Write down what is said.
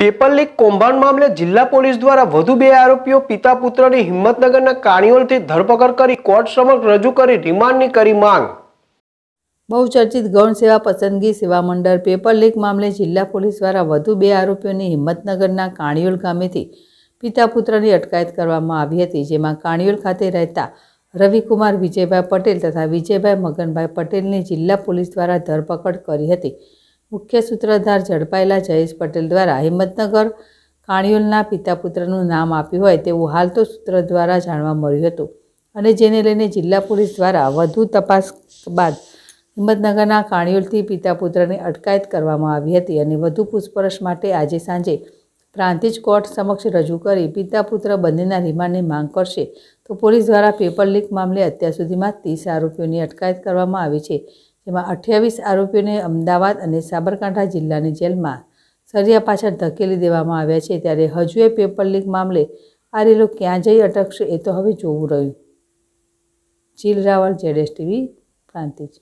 paper leak કૌભાંડ મામલે જિલ્લા પોલીસ દ્વારા વધુ બે આરોપીઓ પિતા પુત્રની હિંમતનગરના કાણીઓલથી ધરપકડ કરી કોર્ટ સમક્ષ રજૂ કરી રિમાન્ડની કરી માંગ બહુચર્ચિત ગૌણ સેવા પસંદગી સેવા મંડળ પેપર લીક મામલે જિલ્લા પોલીસ દ્વારા વધુ બે આરોપીઓની હિંમતનગરના કાણીઓલ ગામેથી પિતા પુત્રની અટકાયત કરવામાં આવી હતી જેમાં કાણીઓલ ખાતે રહેતા રવિકુમાર વિજયભાઈ પટેલ તથા વિજયભાઈ મગનભાઈ પટેલની જિલ્લા પોલીસ દ્વારા ધરપકડ કરી હતી મુખ્ય સૂત્રધાર ઝડપાયેલા જયેશ પટેલ દ્વારા હિંમતનગર કાણિયોલના પિતા પુત્રનું નામ આપ્યું હોય તેવું હાલ તો સૂત્ર દ્વારા જાણવા મળ્યું હતું અને જેને લઈને જિલ્લા પોલીસ દ્વારા વધુ તપાસ બાદ હિંમતનગરના કાણિયોલથી પિતા પુત્રની અટકાયત કરવામાં આવી હતી અને વધુ પૂછપરછ માટે આજે સાંજે પ્રાંતિજ કોર્ટ સમક્ષ રજૂ કરી પિતા પુત્ર બંનેના રિમાન્ડની માંગ કરશે તો પોલીસ દ્વારા પેપર લીક મામલે અત્યાર સુધીમાં ત્રીસ આરોપીઓની અટકાયત કરવામાં આવી છે જેમાં અઠ્યાવીસ આરોપીઓને અમદાવાદ અને સાબરકાંઠા જિલ્લાની જેલમાં સરિયા પાછળ ધકેલી દેવામાં આવ્યા છે ત્યારે હજુ એ પેપર લીક મામલે આ રેલો ક્યાં જઈ અટકશે એ તો હવે જોવું રહ્યું ચીલ રાવલ જેડેસ ટીવી પ્રાંતિજ